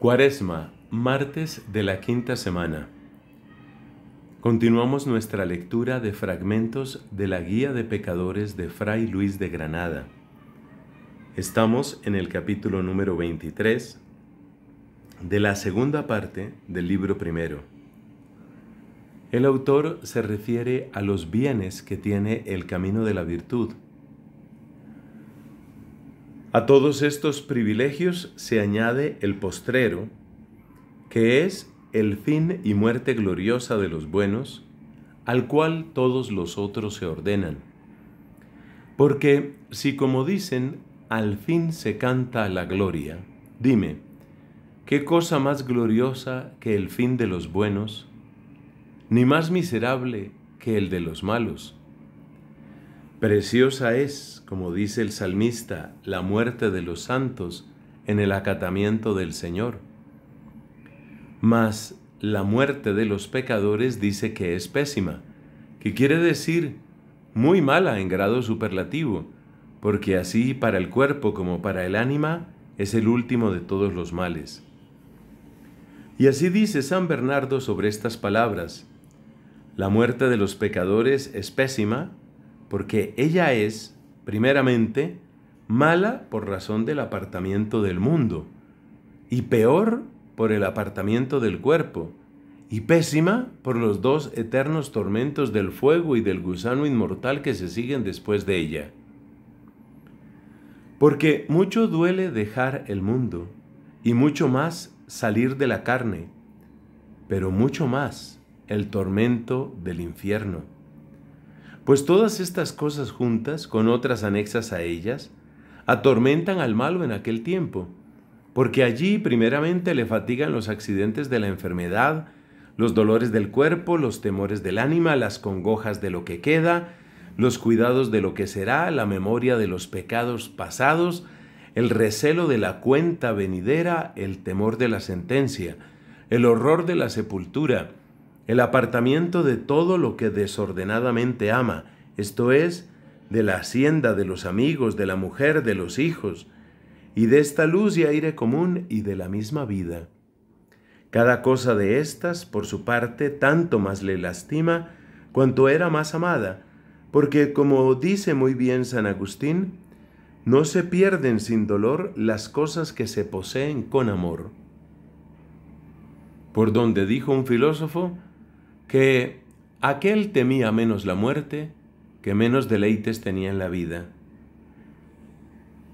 Cuaresma, martes de la quinta semana. Continuamos nuestra lectura de fragmentos de la Guía de Pecadores de Fray Luis de Granada. Estamos en el capítulo número 23 de la segunda parte del libro primero. El autor se refiere a los bienes que tiene el camino de la virtud a todos estos privilegios se añade el postrero, que es el fin y muerte gloriosa de los buenos, al cual todos los otros se ordenan. Porque si como dicen, al fin se canta la gloria, dime, ¿qué cosa más gloriosa que el fin de los buenos, ni más miserable que el de los malos? Preciosa es, como dice el salmista, la muerte de los santos en el acatamiento del Señor. Mas la muerte de los pecadores dice que es pésima, que quiere decir muy mala en grado superlativo, porque así para el cuerpo como para el ánima es el último de todos los males. Y así dice San Bernardo sobre estas palabras. La muerte de los pecadores es pésima, porque ella es, primeramente, mala por razón del apartamiento del mundo, y peor por el apartamiento del cuerpo, y pésima por los dos eternos tormentos del fuego y del gusano inmortal que se siguen después de ella. Porque mucho duele dejar el mundo, y mucho más salir de la carne, pero mucho más el tormento del infierno. Pues todas estas cosas juntas, con otras anexas a ellas, atormentan al malo en aquel tiempo, porque allí primeramente le fatigan los accidentes de la enfermedad, los dolores del cuerpo, los temores del ánima, las congojas de lo que queda, los cuidados de lo que será, la memoria de los pecados pasados, el recelo de la cuenta venidera, el temor de la sentencia, el horror de la sepultura, el apartamiento de todo lo que desordenadamente ama, esto es, de la hacienda, de los amigos, de la mujer, de los hijos, y de esta luz y aire común y de la misma vida. Cada cosa de estas, por su parte, tanto más le lastima cuanto era más amada, porque como dice muy bien San Agustín, no se pierden sin dolor las cosas que se poseen con amor. Por donde dijo un filósofo, que aquel temía menos la muerte que menos deleites tenía en la vida.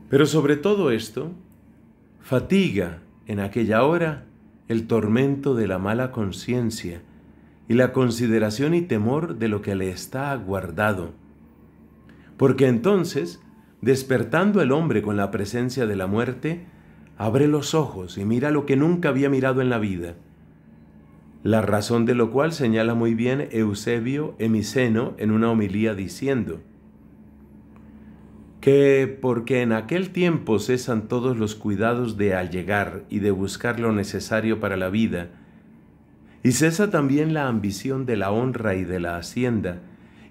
Pero sobre todo esto, fatiga en aquella hora el tormento de la mala conciencia y la consideración y temor de lo que le está aguardado. Porque entonces, despertando el hombre con la presencia de la muerte, abre los ojos y mira lo que nunca había mirado en la vida, la razón de lo cual señala muy bien Eusebio Emiceno en una homilía diciendo que porque en aquel tiempo cesan todos los cuidados de allegar y de buscar lo necesario para la vida, y cesa también la ambición de la honra y de la hacienda,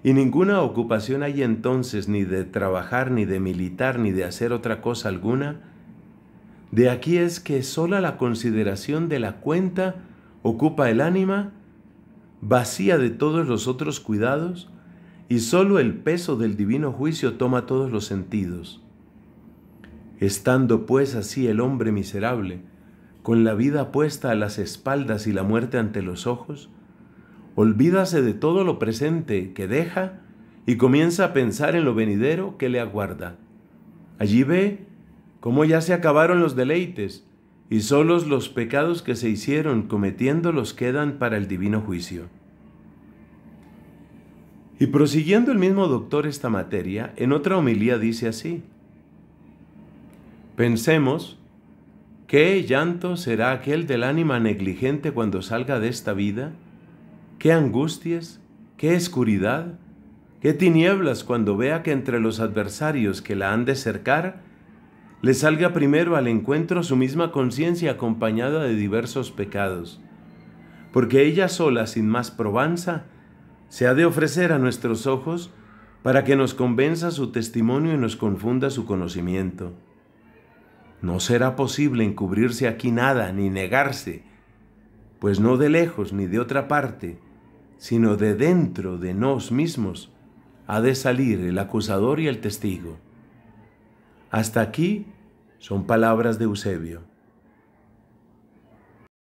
y ninguna ocupación hay entonces ni de trabajar, ni de militar, ni de hacer otra cosa alguna, de aquí es que sola la consideración de la cuenta ocupa el ánima, vacía de todos los otros cuidados, y solo el peso del divino juicio toma todos los sentidos. Estando pues así el hombre miserable, con la vida puesta a las espaldas y la muerte ante los ojos, olvídase de todo lo presente que deja y comienza a pensar en lo venidero que le aguarda. Allí ve cómo ya se acabaron los deleites, y solos los pecados que se hicieron cometiéndolos quedan para el divino juicio. Y prosiguiendo el mismo doctor esta materia, en otra homilía dice así, pensemos, ¿qué llanto será aquel del ánima negligente cuando salga de esta vida? ¿Qué angustias? ¿Qué oscuridad? ¿Qué tinieblas cuando vea que entre los adversarios que la han de cercar, le salga primero al encuentro su misma conciencia acompañada de diversos pecados, porque ella sola, sin más probanza, se ha de ofrecer a nuestros ojos para que nos convenza su testimonio y nos confunda su conocimiento. No será posible encubrirse aquí nada ni negarse, pues no de lejos ni de otra parte, sino de dentro de nos mismos, ha de salir el acusador y el testigo. Hasta aquí son palabras de Eusebio.